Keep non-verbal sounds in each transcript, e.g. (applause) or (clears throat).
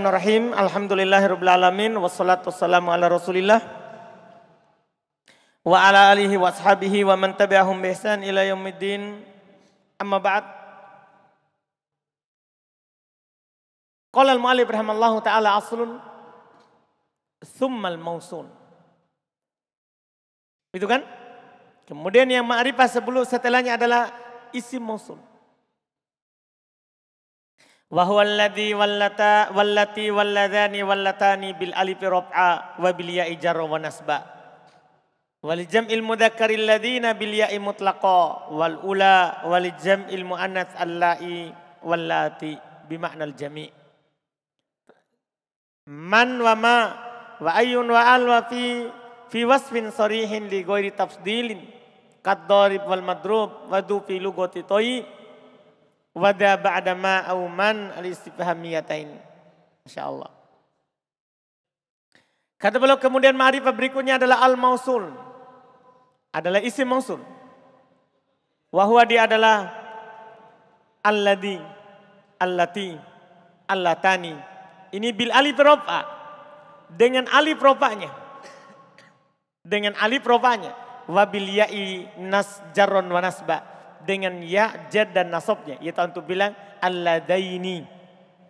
Bismillahirrahmanirrahim. Alhamdulillahirrahmanirrahim. wassalatu wassalamu ala Rasulillah wa ala alihi washabihi wa man tabi'ahum bi ihsan ila yawmiddin. Amma ba'd. Qala al-mu'allif rahimallahu taala aslun thumma al-mausul. Itu kan? Kemudian yang ma'rifah sebelum setelahnya adalah isim mausun. وهو الذي ولتا ولتي واللذان ولتاني بالالف رفعا وبالياء جر ونسبا ولجمع المذكر الذين بالياء مطلقا والأولى ولجمع المؤنث اللائي واللاتي بمعنى الجميع من وما وأي وأل وفي في وصف صريح لغير قد كالضارب والمضروب ودو في لغة طيب Wada ba'da ma au man al-istifhamiyatain. Masyaallah. Kata beliau kemudian ma'rifah berikutnya adalah al-mausul. Adalah isim mausul. Wahuwa dia adalah alladhi, allati, allatani. Ini bil alif rofa. Dengan alif rofanya. Dengan alif rofanya. Wabil ya'i nasjaron wa nasba dengan ya, jad dan nasabnya. Yaitu antum bilang alladaini,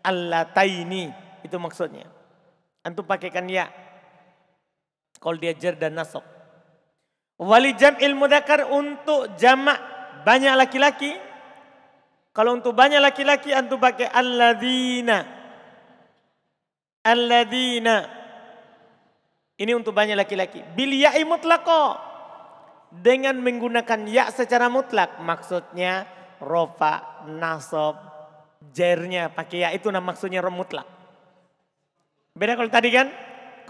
allataini. Itu maksudnya. Antum pakaikan ya. Kalau dia jar dan nasab. Wali jam'il mudakar untuk jamak banyak laki-laki. Kalau untuk banyak laki-laki antum pakai alladina. Alladina. Ini untuk banyak laki-laki. Bil ya'i mutlaqah dengan menggunakan ya secara mutlak maksudnya rofa, nasob, jernya pakai ya itu nama maksudnya rom mutlak. Beda kalau tadi kan?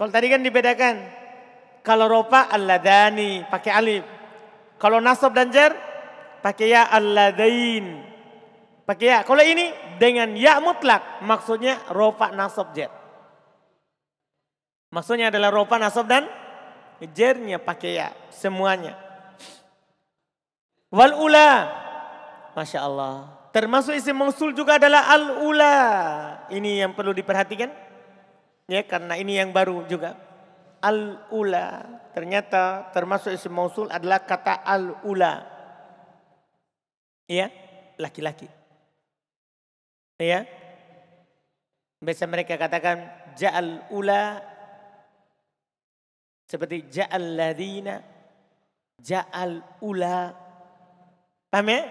Kalau tadi kan dibedakan. Kalau rofa alladani pakai alif. Kalau nasob dan jer pakai ya alladain. Pakai ya. Kalau ini dengan ya mutlak maksudnya rofa nasob jer Maksudnya adalah rofa nasab dan jernya pakai ya semuanya. Wal ula. Masya Allah. Termasuk isim mausul juga adalah al ula. Ini yang perlu diperhatikan. Ya karena ini yang baru juga. Al ula. Ternyata termasuk isim mausul adalah kata al ula. Ya. Laki-laki. Ya. Biasa mereka katakan ja'al ula seperti ja'al ladina ja'al ula Paham ya?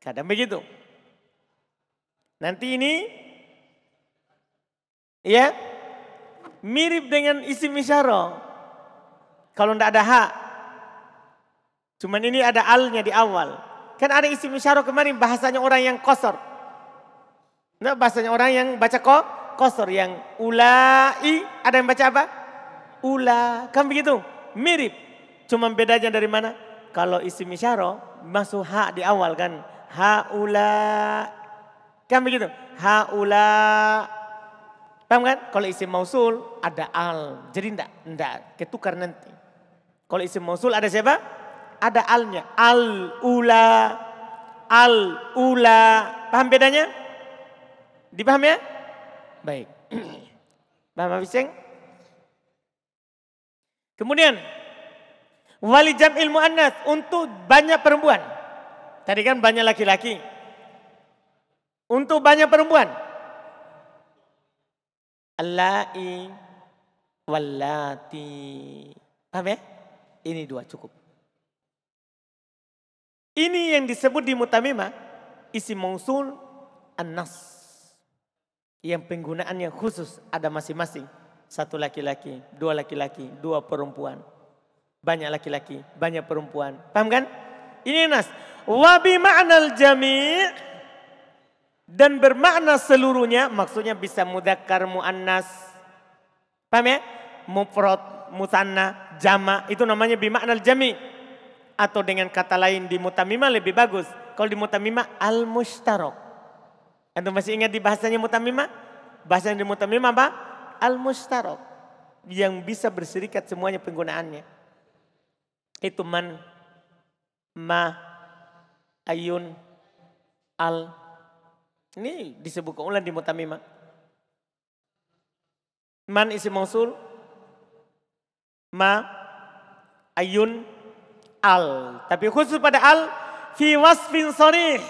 Kadang begitu. Nanti ini ya mirip dengan isim isyara. Kalau tidak ada hak. Cuman ini ada alnya di awal. Kan ada isim isyara kemarin bahasanya orang yang kosor. Nah, bahasanya orang yang baca kok kosor yang ulai ada yang baca apa? Ula. Kan begitu? Mirip. cuman bedanya dari mana? kalau isim isyara masuk ha di awal kan. Haula. Kan begitu. Haula. Paham kan? Kalau isim mausul ada al. Jadi enggak, enggak ketukar nanti. Kalau isim mausul ada siapa? Ada alnya. Al-ula. Al-ula. Paham bedanya? Dipaham ya? Baik. (clears throat) Paham Bising. Kemudian Wali jam ilmu anas untuk banyak perempuan. Tadi kan banyak laki-laki. Untuk banyak perempuan. Allahi walati, Paham ya? Ini dua cukup. Ini yang disebut di mutamimah isi mausul anas yang penggunaannya khusus ada masing-masing satu laki-laki, dua laki-laki, dua perempuan. Banyak laki-laki, banyak perempuan. Paham kan? Ini nas. Wabi ma'nal jami' dan bermakna seluruhnya maksudnya bisa mudakar, muannas. Paham ya? Mufrad, musanna, jama' itu namanya bima'nal jami' atau dengan kata lain di mutamimah lebih bagus. Kalau di mutamimah al mustarok. Anda masih ingat di bahasanya mutamimah? Bahasa yang di mutamimah apa? Al mustarok. Yang bisa berserikat semuanya penggunaannya. Itu man, ma, ayun, al. Ini disebutkan ulang di mutamimah. Man isi mausul, ma, ayun, al. Tapi khusus pada al, fi wasfin sorry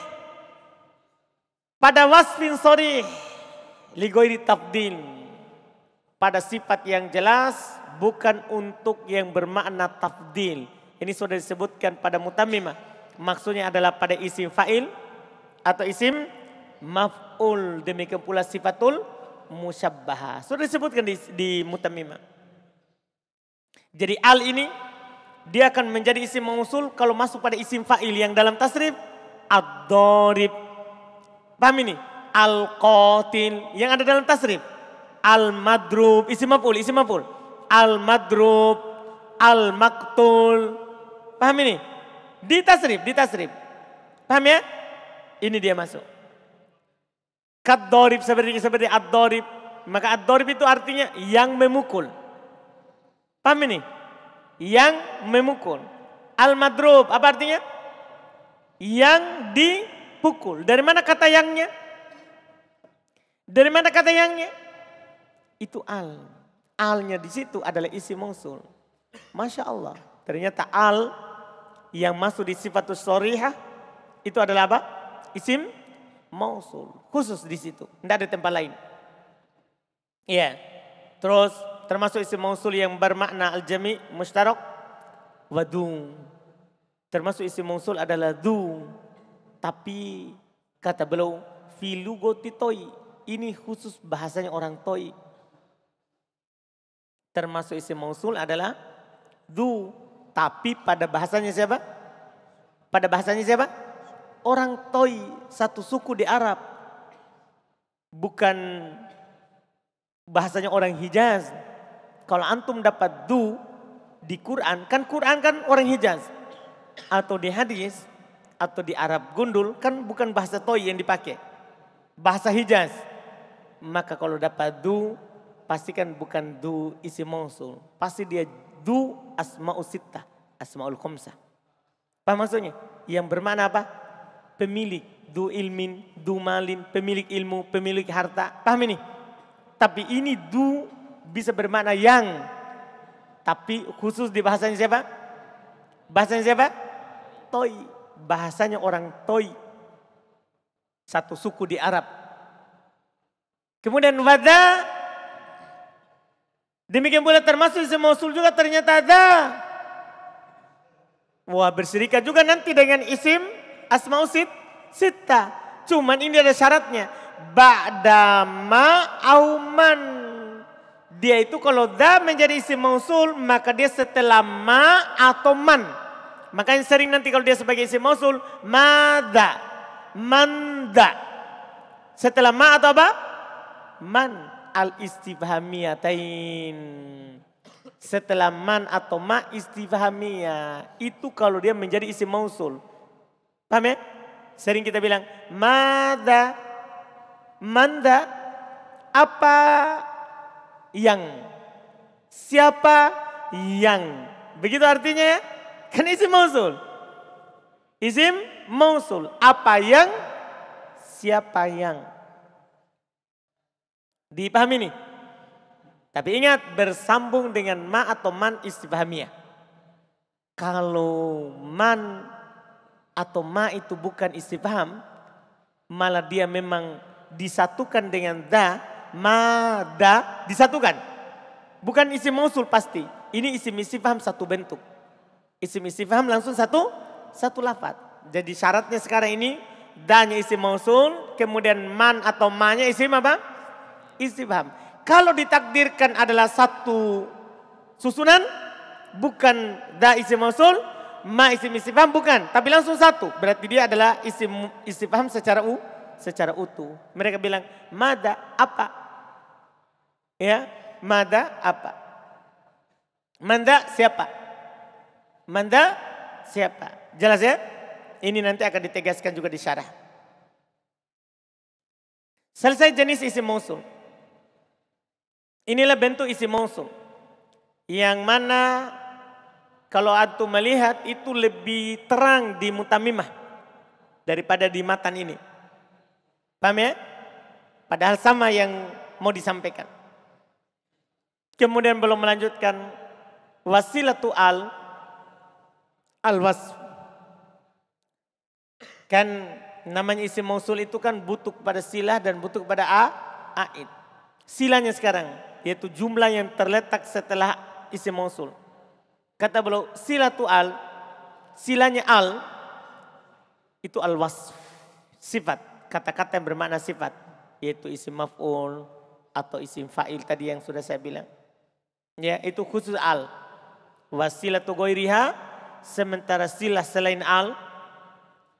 Pada wasfin sorry ligoiri tafdil Pada sifat yang jelas, bukan untuk yang bermakna tafdil ini sudah disebutkan pada mutamimah. Maksudnya adalah pada isim fa'il atau isim maf'ul. Demikian pula sifatul musyabbaha. Sudah disebutkan di, di mutamimah. Jadi al ini dia akan menjadi isim mausul kalau masuk pada isim fa'il yang dalam tasrif ad dharib Paham ini? Al-qatil yang ada dalam tasrif. Al-madrub, isim maf'ul, isim maf'ul. Al-madrub, al-maktul, Paham ini? Di tasrif, di tasrif. Paham ya? Ini dia masuk. Kat seperti seperti adorib. Maka adorib itu artinya yang memukul. Paham ini? Yang memukul. Al madrub apa artinya? Yang dipukul. Dari mana kata yangnya? Dari mana kata yangnya? Itu al. Alnya di situ adalah isi mongsul. Masya Allah. Ternyata al yang masuk di sifatus soriha itu adalah apa? Isim mausul. Khusus di situ. Tidak ada tempat lain. Iya. Yeah. Terus termasuk isim mausul yang bermakna al-jami mustarok wadung. Termasuk isim mausul adalah du. Tapi kata beliau filugoti toy Ini khusus bahasanya orang toi. Termasuk isim mausul adalah du tapi pada bahasanya siapa? Pada bahasanya siapa? Orang Toi, satu suku di Arab. Bukan bahasanya orang Hijaz. Kalau antum dapat du di Quran, kan Quran kan orang Hijaz. Atau di hadis, atau di Arab gundul, kan bukan bahasa Toi yang dipakai. Bahasa Hijaz. Maka kalau dapat du, pastikan bukan du isi mongsul. Pasti dia du asma'us sittah, asma'ul khumsah. Paham maksudnya? Yang bermakna apa? Pemilik, du ilmin, du malin, pemilik ilmu, pemilik harta. Paham ini? Tapi ini du bisa bermakna yang. Tapi khusus di bahasanya siapa? Bahasanya siapa? Toi. Bahasanya orang Toi. Satu suku di Arab. Kemudian wada Demikian pula termasuk isim mausul juga ternyata ada. Wah berserikat juga nanti dengan isim asmausit sita. Cuman ini ada syaratnya. Ba'dama auman. Dia itu kalau da menjadi isim mausul maka dia setelah ma atau man. Makanya sering nanti kalau dia sebagai isim mausul mada, manda. Setelah ma atau apa? Man al istifhamiyatain. Setelah man atau ma istifhamiyah itu kalau dia menjadi isim mausul. Paham ya? Sering kita bilang mada manda apa yang siapa yang begitu artinya ya kan isim mausul isim mausul apa yang siapa yang Dipahami nih. Tapi ingat bersambung dengan ma atau man istifhamiyah. Kalau man atau ma itu bukan istifham, malah dia memang disatukan dengan da, ma, da, disatukan. Bukan isi mausul pasti. Ini isi paham satu bentuk. Isi paham langsung satu satu lafat. Jadi syaratnya sekarang ini danya isi mausul, kemudian man atau ma-nya isi apa? Istifham. Kalau ditakdirkan adalah satu susunan, bukan da isim mausul, ma isim istifham bukan, tapi langsung satu. Berarti dia adalah isim istifham secara u, secara utuh. Mereka bilang mada apa? Ya, mada apa? Manda siapa? Manda siapa? Jelas ya? Ini nanti akan ditegaskan juga di syarah. Selesai jenis isim mausul. Inilah bentuk isi mausum. Yang mana kalau antum melihat itu lebih terang di mutamimah daripada di matan ini. Paham ya? Padahal sama yang mau disampaikan. Kemudian belum melanjutkan wasilatu al al was kan namanya isi mausul itu kan butuh kepada silah dan butuh kepada a aid. Silahnya sekarang yaitu jumlah yang terletak setelah isi mausul. Kata beliau sila tu al, silanya al itu al was sifat, kata-kata yang bermakna sifat, yaitu isim maf'ul atau isim fa'il tadi yang sudah saya bilang. Ya, itu khusus al. tu goiriha, sementara silah selain al,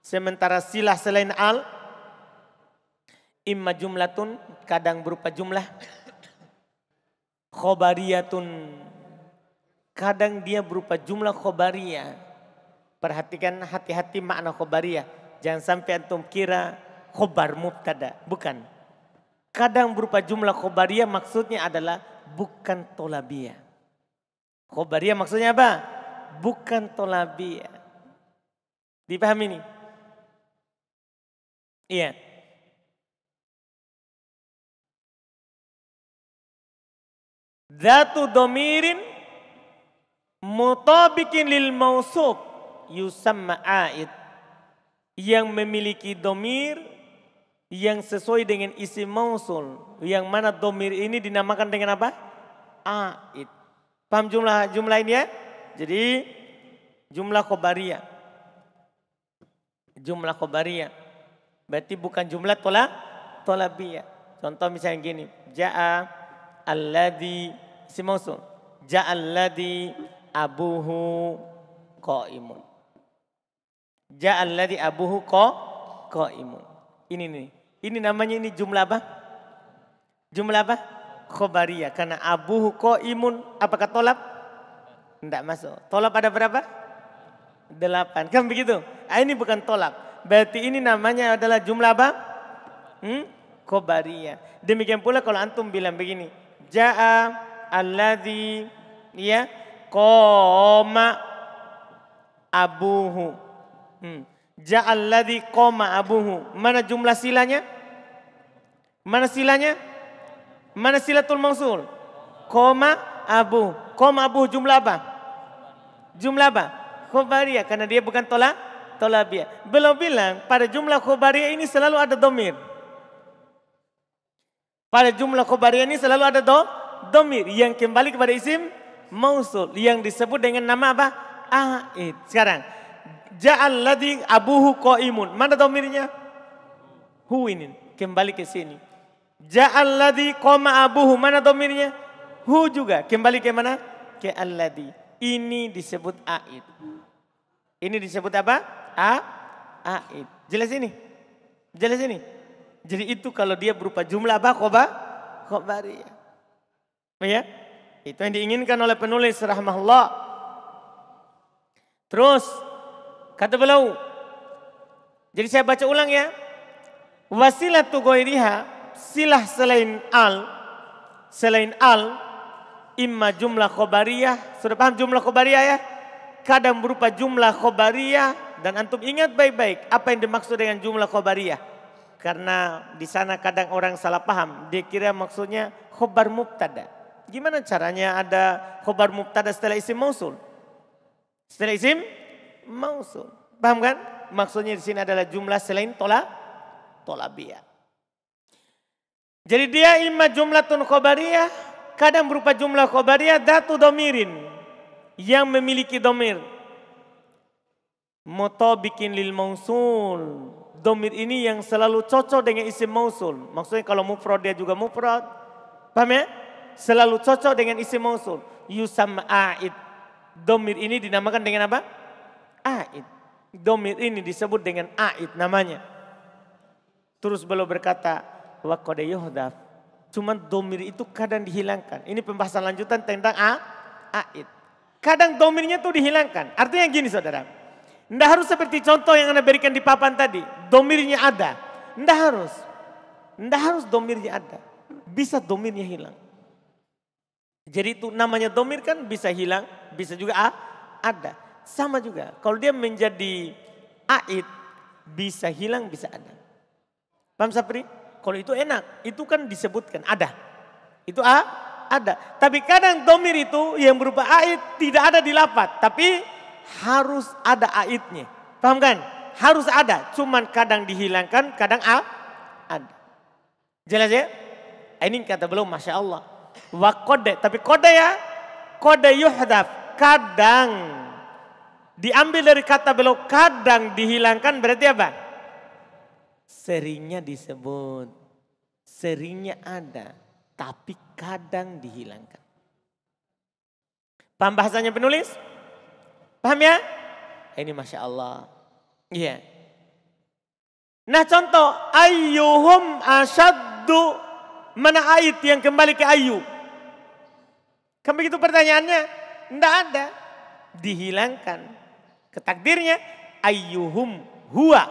sementara silah selain al, imma jumlatun, kadang berupa jumlah, khobariyatun. Kadang dia berupa jumlah khobariyah. Perhatikan hati-hati makna khobariyah. Jangan sampai antum kira khobar mubtada. Bukan. Kadang berupa jumlah khobariyah maksudnya adalah bukan tolabia. Khobariyah maksudnya apa? Bukan tolabia. Dipahami ini? Iya. Zatu domirin mutabikin lil mausub yusamma aid. Yang memiliki domir yang sesuai dengan isi mausul. Yang mana domir ini dinamakan dengan apa? Aid. Paham jumlah jumlah ini ya? Jadi jumlah khobariyah. Jumlah khobariyah. Berarti bukan jumlah tolak tolabiyah. Contoh misalnya gini. Ja'a alladhi si mausum. Ja'alladhi abuhu qaimun. Ja'alladhi abuhu imun. Ini nih. Ini namanya ini jumlah apa? Jumlah apa? Khobariyah. Karena abuhu imun, Apakah tolap? Tidak masuk. Tolap ada berapa? Delapan. Kan begitu? Ah, ini bukan tolap. Berarti ini namanya adalah jumlah apa? Hmm? Khobariyah. Demikian pula kalau antum bilang begini. Ja'a alladhi ya koma abuhu. Hmm. alladhi koma abuhu. Mana jumlah silanya? Mana silanya? Mana silatul mausul? Koma abu. Koma abu jumlah apa? Jumlah apa? Khobariyah karena dia bukan tola tolabiyah. Belum bilang pada jumlah khobariyah ini selalu ada domir. Pada jumlah khobariyah ini selalu ada do, domir yang kembali kepada isim mausul yang disebut dengan nama apa? A'id. Sekarang ja'al ladhi abuhu qaimun. Mana domirnya? Hu ini. Kembali ke sini. Ja'al ladhi qama abuhu. Mana domirnya? Hu juga. Kembali ke mana? Ke alladhi. Ini disebut a'id. Ini disebut apa? A a'id. Jelas ini? Jelas ini? Jadi itu kalau dia berupa jumlah apa? Khobar? Khobariyah. Ya? Itu yang diinginkan oleh penulis rahmahullah. Terus kata beliau, jadi saya baca ulang ya. Wasilatu ghairiha silah selain al selain al imma jumlah khobariyah. Sudah paham jumlah khobariyah ya? Kadang berupa jumlah khobariyah dan antum ingat baik-baik apa yang dimaksud dengan jumlah khobariyah. Karena di sana kadang orang salah paham, dia kira maksudnya khobar mubtada. Gimana caranya ada khobar mubtada setelah isim mausul? Setelah isim mausul. Paham kan? Maksudnya di sini adalah jumlah selain tola, tolabia. Jadi dia imma tun khobariyah, kadang berupa jumlah khobariyah datu domirin. Yang memiliki domir. bikin lil mausul. Domir ini yang selalu cocok dengan isim mausul. Maksudnya kalau mufrad dia juga mufrad. Paham ya? selalu cocok dengan isi mausul. Yusam a'id. Domir ini dinamakan dengan apa? A'id. Domir ini disebut dengan a'id namanya. Terus beliau berkata, wa kode yuhdaf. Cuman domir itu kadang dihilangkan. Ini pembahasan lanjutan tentang a, a'id. Kadang domirnya tuh dihilangkan. Artinya gini saudara. Tidak harus seperti contoh yang Anda berikan di papan tadi. Domirnya ada. Tidak harus. Tidak harus domirnya ada. Bisa domirnya hilang. Jadi itu namanya domir kan bisa hilang, bisa juga ah, ada. Sama juga, kalau dia menjadi aid, bisa hilang, bisa ada. Paham Sapri? Kalau itu enak, itu kan disebutkan ada. Itu a, ah, ada. Tapi kadang domir itu yang berupa aid tidak ada di lapat, tapi harus ada aidnya. Paham kan? Harus ada, cuman kadang dihilangkan, kadang a, ah, ada. Jelas ya? Ini kata belum, Masya Allah. Wa kode, tapi kode ya, kode yuhdaf, kadang. Diambil dari kata belok kadang dihilangkan berarti apa? Seringnya disebut, seringnya ada, tapi kadang dihilangkan. Paham bahasanya penulis? Paham ya? Ini Masya Allah. Iya. Yeah. Nah contoh, ayyuhum asyaddu Mana ayat yang kembali ke ayu? Kan begitu pertanyaannya? Tidak ada. Dihilangkan. Ketakdirnya ayuhum huwa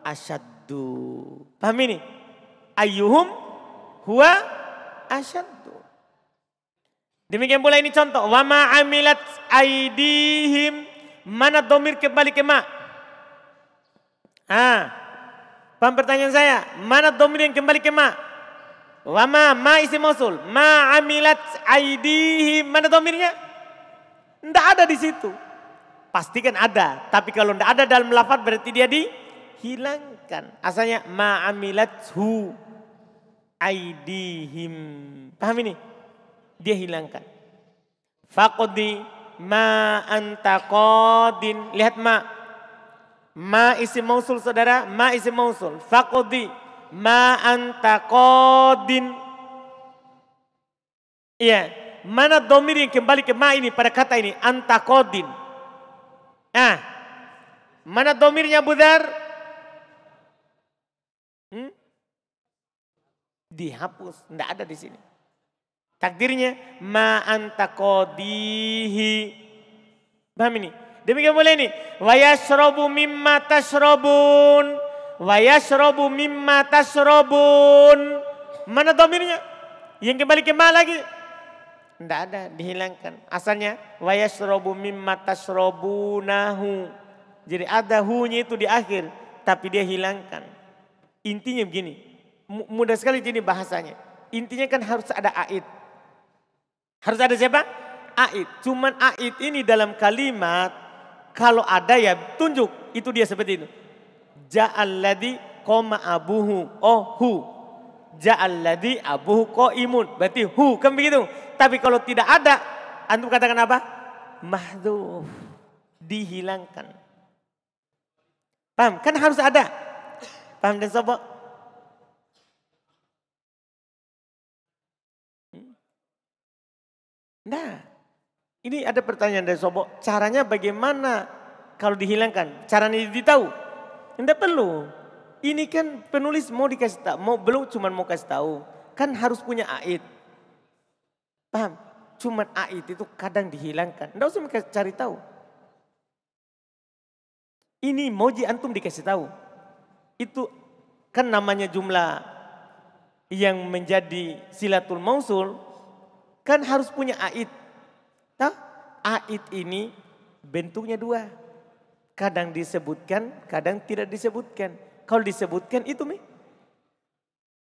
asyaddu. Paham ini? ayuhum huwa asyaddu. Demikian pula ini contoh. Wama amilat aidihim. Mana domir kembali ke ma? Ah, paham pertanyaan saya? Mana domir yang kembali ke ma? Wama ma isi mausul. Ma amilat aidihi. Mana domirnya? Tidak ada di situ. Pasti kan ada. Tapi kalau tidak ada dalam lafad berarti dia dihilangkan. Asalnya ma amilat hu aidihim. Paham ini? Dia hilangkan. Fakodi ma antakodin. Lihat ma. Ma isi mausul saudara. Ma isi mausul. Fakodi ma anta qadin. Iya, mana domir yang kembali ke ma ini pada kata ini anta qadin. Ah. Mana domirnya Budar? Hmm? Dihapus, tidak ada di sini. Takdirnya ma anta qadihi. Paham ini? Demikian boleh ini. Wa yasrabu mimma tasrabun. Wa yashrabu mimma tasrabun. Mana domirnya? Yang kembali ke lagi. Tidak ada, dihilangkan. Asalnya wa yashrabu mimma tasrabunahu. Jadi ada hunya itu di akhir, tapi dia hilangkan. Intinya begini, mudah sekali jadi bahasanya. Intinya kan harus ada aid. Harus ada siapa? Aid. Cuman aid ini dalam kalimat kalau ada ya tunjuk. Itu dia seperti itu. Ja'alladhi koma abuhu oh Hu Ja'alladhi abuhu ko imun. Berarti hu kan begitu. Tapi kalau tidak ada, antum katakan apa? Mahdhuf. Dihilangkan. Paham? Kan harus ada. Paham dan sobat? Hmm? Nah, ini ada pertanyaan dari sobo. Caranya bagaimana kalau dihilangkan? Caranya ditahu. Tidak perlu. Ini kan penulis mau dikasih tahu, mau belum cuma mau kasih tahu. Kan harus punya ait, Paham? cuma ait itu kadang dihilangkan. Tidak usah cari tahu. Ini moji antum dikasih tahu. Itu kan namanya jumlah yang menjadi silatul mausul kan harus punya ait, Tahu? ait ini bentuknya dua. Kadang disebutkan, kadang tidak disebutkan. Kalau disebutkan itu mi.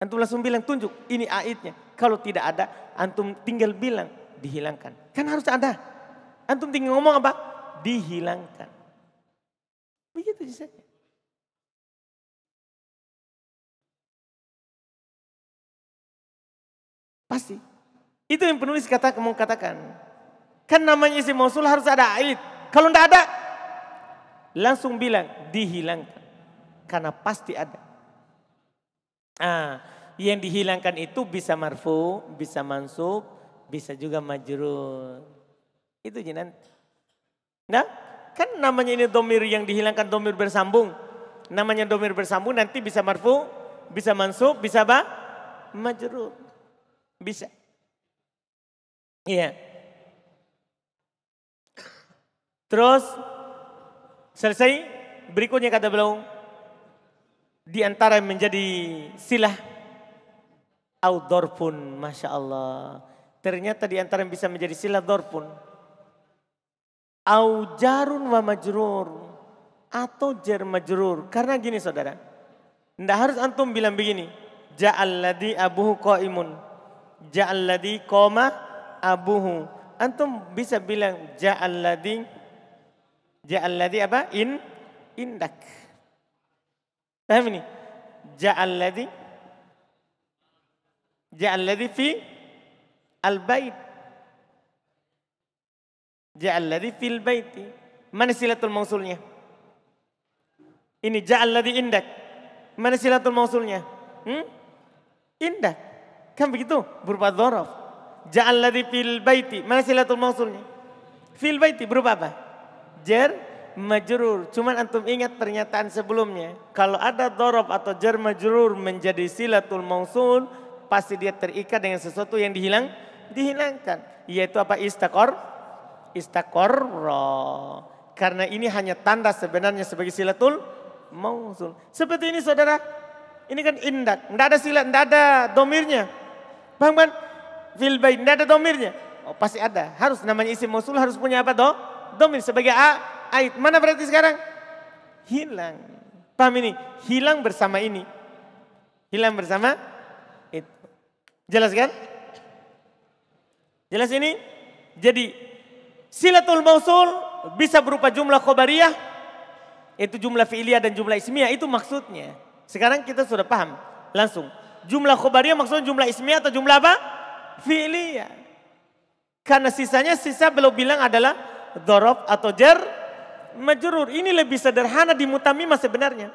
Antum langsung bilang tunjuk, ini aitnya. Kalau tidak ada, antum tinggal bilang dihilangkan. Kan harus ada. Antum tinggal ngomong apa? Dihilangkan. Begitu saja. Pasti. Itu yang penulis kata mau katakan. Kan namanya isi mausul harus ada ait. Kalau tidak ada, langsung bilang dihilangkan karena pasti ada. Ah, yang dihilangkan itu bisa marfu, bisa mansub, bisa juga majrur. Itu jinan. Nah, kan namanya ini domir yang dihilangkan domir bersambung. Namanya domir bersambung nanti bisa marfu, bisa mansub, bisa apa? Majrur. Bisa. Iya. Terus Selesai, berikutnya kata beliau, di antara menjadi silah, outdoor pun, Masya Allah. Ternyata di antara yang bisa menjadi silah dorpun. jarun wa majrur. Atau jar majrur. Karena gini saudara. Tidak harus antum bilang begini. Ja'alladhi abuhu qa'imun. Ja'alladhi koma abuhu. Antum bisa bilang ja'alladhi Ja'alladhi apa? In indak. Paham ini? Ja'alladhi Ja'alladhi fi al-bait. Ja'alladhi al baiti. Mana silatul mausulnya? Ini ja'alladhi indak. Mana silatul mausulnya? Hmm? Indak. Kan begitu? Berupa dhorof. Ja'alladhi fil baiti. Mana silatul mausulnya? Fil baiti berupa apa? Jer, majrur. Cuman antum ingat pernyataan sebelumnya. Kalau ada dorob atau jer majrur menjadi silatul mausul, pasti dia terikat dengan sesuatu yang dihilang, dihilangkan. Yaitu apa? Istakor, istakor. Karena ini hanya tanda sebenarnya sebagai silatul mausul. Seperti ini saudara, ini kan indak, tidak ada silat, tidak ada domirnya. Bang, bang, fil tidak ada domirnya. Oh, pasti ada. Harus namanya isi mausul harus punya apa toh? domin sebagai a, aib. Mana berarti sekarang? Hilang. Paham ini? Hilang bersama ini. Hilang bersama itu. Jelas kan? Jelas ini? Jadi silatul mausul bisa berupa jumlah khobariyah, itu jumlah fi'liyah dan jumlah ismiyah, itu maksudnya. Sekarang kita sudah paham langsung. Jumlah khobariyah maksudnya jumlah ismiyah atau jumlah apa? Fi'liyah. Karena sisanya sisa belum bilang adalah dorob atau jar majrur. Ini lebih sederhana di mutamimah sebenarnya.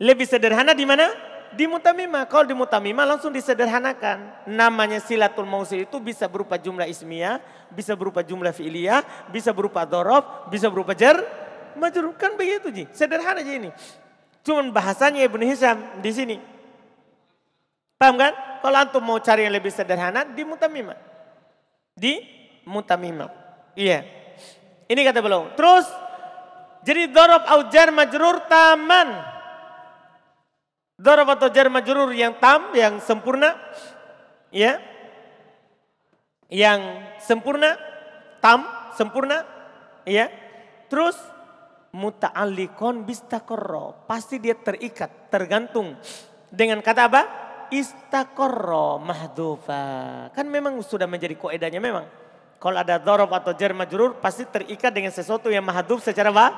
Lebih sederhana di mana? Di mutamimah. Kalau di mutamimah langsung disederhanakan. Namanya silatul mausil itu bisa berupa jumlah ismiyah, bisa berupa jumlah fi'liyah, bisa berupa dorob, bisa berupa jar majrur. Kan begitu sih Sederhana aja ini. Cuman bahasanya Ibnu Hisam di sini. Paham kan? Kalau antum mau cari yang lebih sederhana di mutamimah. Di mutamimah. Iya. Ini kata beliau. Terus jadi dorob aujar majrur taman. Dorob atau jar majrur yang tam, yang sempurna. iya, Yang sempurna, tam, sempurna. iya. Terus muta'alikon bistaqarra, Pasti dia terikat, tergantung. Dengan kata apa? Istaqarra mahdufa. Kan memang sudah menjadi koedanya memang. Kalau ada dorob atau jar majrur pasti terikat dengan sesuatu yang mahadub secara wa,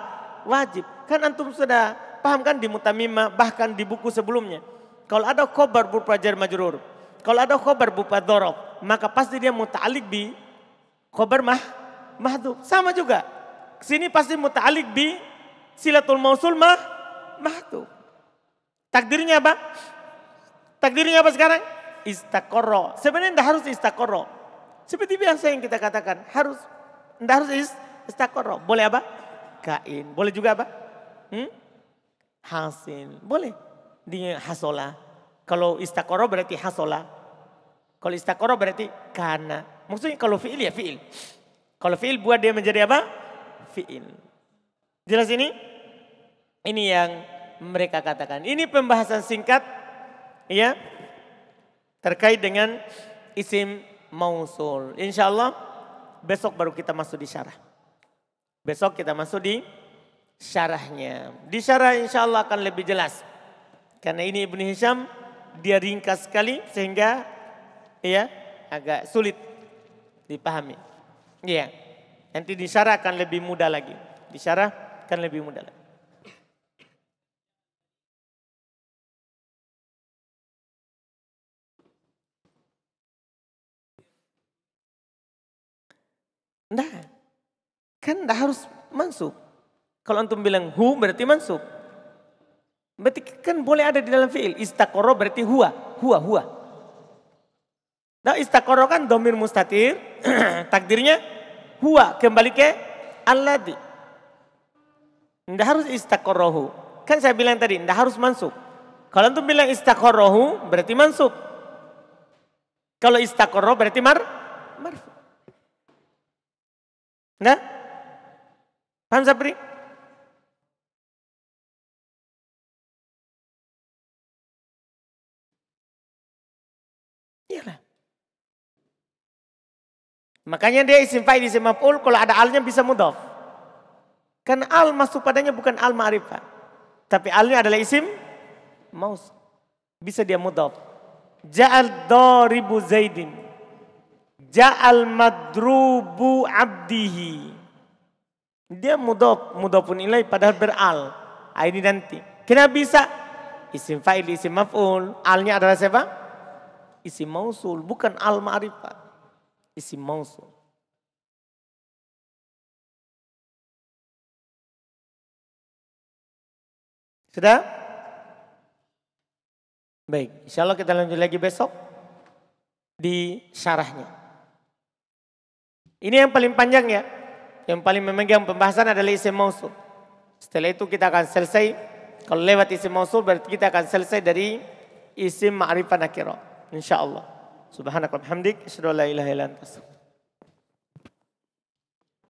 wajib. Kan antum sudah paham kan di mutamimah bahkan di buku sebelumnya. Kalau ada khobar berupa jar majrur, kalau ada khobar berupa dorob, maka pasti dia muta'alik bi khobar mah, mahdub. Sama juga. Sini pasti muta'alik bi silatul mausul mah, mahdub. Takdirnya apa? Takdirnya apa sekarang? Istakoro. Sebenarnya tidak harus istakoro seperti biasa yang kita katakan, harus ndak harus istakoro. Boleh apa? Kain. Boleh juga apa? Hmm? Hasil. Boleh. Di hasola. Kalau istakoro berarti hasola. Kalau istakoro berarti karena. Maksudnya kalau fi'il ya fi'il. Kalau fi'il buat dia menjadi apa? Fi'il. Jelas ini? Ini yang mereka katakan. Ini pembahasan singkat ya terkait dengan isim mausul. Insya Allah besok baru kita masuk di syarah. Besok kita masuk di syarahnya. Di syarah insya Allah akan lebih jelas. Karena ini Ibnu Hisham dia ringkas sekali sehingga ya agak sulit dipahami. Iya. Nanti di syarah akan lebih mudah lagi. Di syarah akan lebih mudah lagi. Enggak. Kan enggak harus masuk Kalau antum bilang hu berarti masuk Berarti kan boleh ada di dalam fiil. Istakoro berarti huwa. Huwa, huwa. Nah istakoro kan domir mustatir. (clears throat) Takdirnya huwa. Kembali ke alladhi. Tidak harus istakorohu. Kan saya bilang tadi, tidak harus masuk Kalau antum bilang istakorohu berarti masuk Kalau istakoro berarti mar, marfu. Nah, paham Sabri? Iyalah. Makanya dia isim fa'il isim maf'ul kalau ada alnya bisa mudhaf. Karena al masuk padanya bukan al ma'rifah. Tapi alnya adalah isim maus. Bisa dia mudhaf. Ja'al daribu zaidin. Ja'al madrubu abdihi. Dia mudop, mudopun ilai padahal beral. Ah, ini nanti. Kenapa bisa? Isim fa'il, isim maf'ul. Alnya adalah siapa? Isim mausul, bukan al ma'rifat. Isim mausul. Sudah? Baik, insya Allah kita lanjut lagi besok di syarahnya. Ini yang paling panjang ya. Yang paling memegang pembahasan adalah isim mausul. Setelah itu kita akan selesai. Kalau lewat isim mausul berarti kita akan selesai dari isim ma'rifah nakirah. InsyaAllah. Allah. Subhanakallahumdik. Asyadu